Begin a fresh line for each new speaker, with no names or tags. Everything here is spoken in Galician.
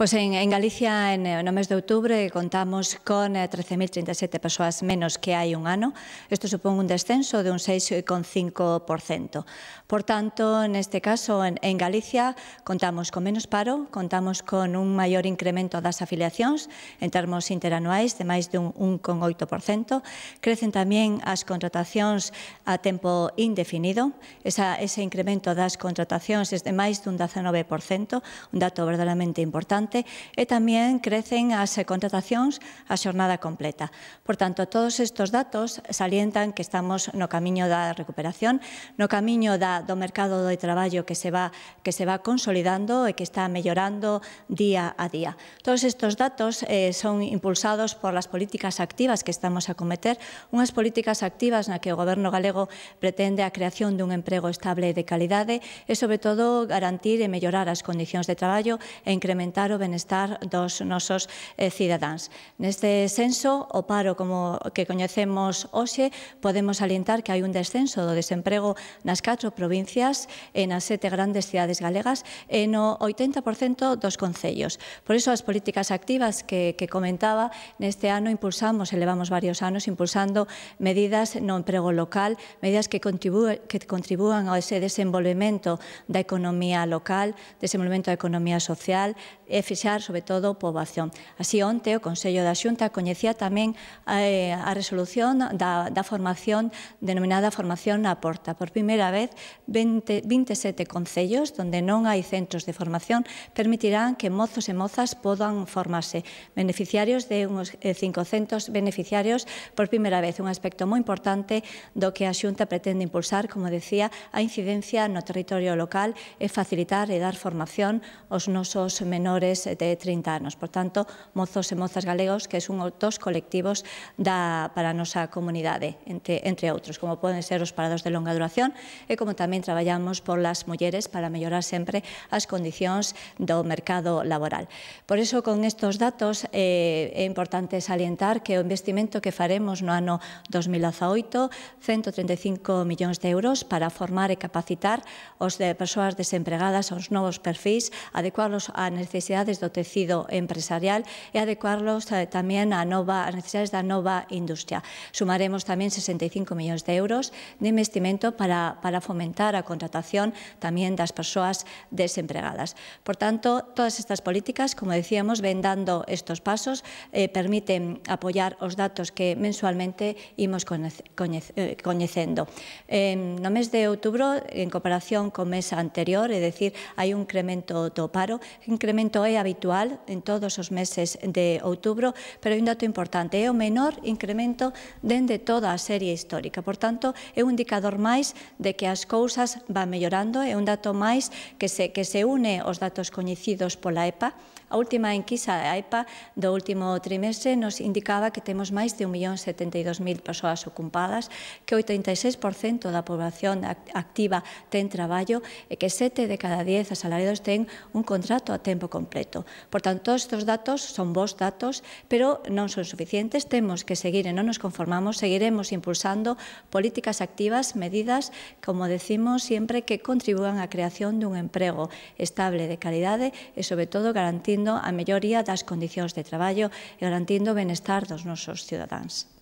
Pois en, en Galicia, en, eh, no mes de outubro, eh, contamos con 13.037 eh, persoas menos que hai un ano. Isto supón un descenso de un 6,5%. Por tanto, neste caso, en, en Galicia, contamos con menos paro, contamos con un maior incremento das afiliacións en termos interanuais de máis dun 1,8%. Crecen tamén as contratacións a tempo indefinido. Esa, ese incremento das contratacións é de máis dun 19%, un dato verdaderamente importante importante, e tamén crecen as contratacións a xornada completa. Por tanto, todos estes datos salientan que estamos no camiño da recuperación, no camiño da, do mercado de traballo que se, va, que se va consolidando e que está mellorando día a día. Todos estes datos eh, son impulsados por as políticas activas que estamos a cometer, unhas políticas activas na que o Goberno galego pretende a creación dun emprego estable de calidade e, sobre todo, garantir e mellorar as condicións de traballo e incrementar o benestar dos nosos eh, cidadáns. Neste senso, o paro como que coñecemos hoxe, podemos alientar que hai un descenso do desemprego nas catro provincias e nas sete grandes cidades galegas e no 80% dos concellos. Por iso as políticas activas que, que comentaba neste ano impulsamos, elevamos varios anos impulsando medidas no emprego local, medidas que contribúan, ao ese desenvolvemento da economía local, desenvolvemento da economía social, fixar, sobre todo, poboación. Así onte o Consello da Xunta coñecía tamén eh, a resolución da, da formación denominada formación na porta. Por primeira vez, 20, 27 concellos donde non hai centros de formación permitirán que mozos e mozas podan formarse. Beneficiarios de uns 500 eh, beneficiarios por primeira vez, un aspecto moi importante do que a Xunta pretende impulsar, como decía, a incidencia no territorio local e facilitar e dar formación aos nosos menores menores de 30 anos. Por tanto, mozos e mozas galegos, que son dos colectivos da, para a nosa comunidade, entre, outros, como poden ser os parados de longa duración, e como tamén traballamos por las mulleres para mellorar sempre as condicións do mercado laboral. Por iso, con estes datos, eh, é importante salientar que o investimento que faremos no ano 2018, 135 millóns de euros para formar e capacitar os persoas desempregadas aos novos perfis, adecuarlos á necesidade desdotecido tecido empresarial y e adecuarlos eh, también a nova, necesidades necesidades la nueva industria. Sumaremos también 65 millones de euros de investimento para, para fomentar la contratación también de las personas desempregadas. Por tanto, todas estas políticas, como decíamos, ven dando estos pasos, eh, permiten apoyar los datos que mensualmente íbamos conociendo. Eh, en el mes de octubre, en comparación el mes anterior, es decir, hay un incremento de paro, incremento é habitual en todos os meses de outubro, pero é un dato importante, é o menor incremento dende toda a serie histórica. Por tanto, é un indicador máis de que as cousas van mellorando, é un dato máis que se, que se une aos datos coñecidos pola EPA, A última enquisa da EPA do último trimestre nos indicaba que temos máis de 1.072.000 persoas ocupadas, que 86% da poboación activa ten traballo e que 7 de cada 10 asalariados ten un contrato a tempo completo concreto. Por tanto, todos estes datos son vos datos, pero non son suficientes, temos que seguir e non nos conformamos, seguiremos impulsando políticas activas, medidas, como decimos sempre, que contribúan á creación dun emprego estable de calidade e, sobre todo, garantindo a melloría das condicións de traballo e garantindo o benestar dos nosos cidadáns.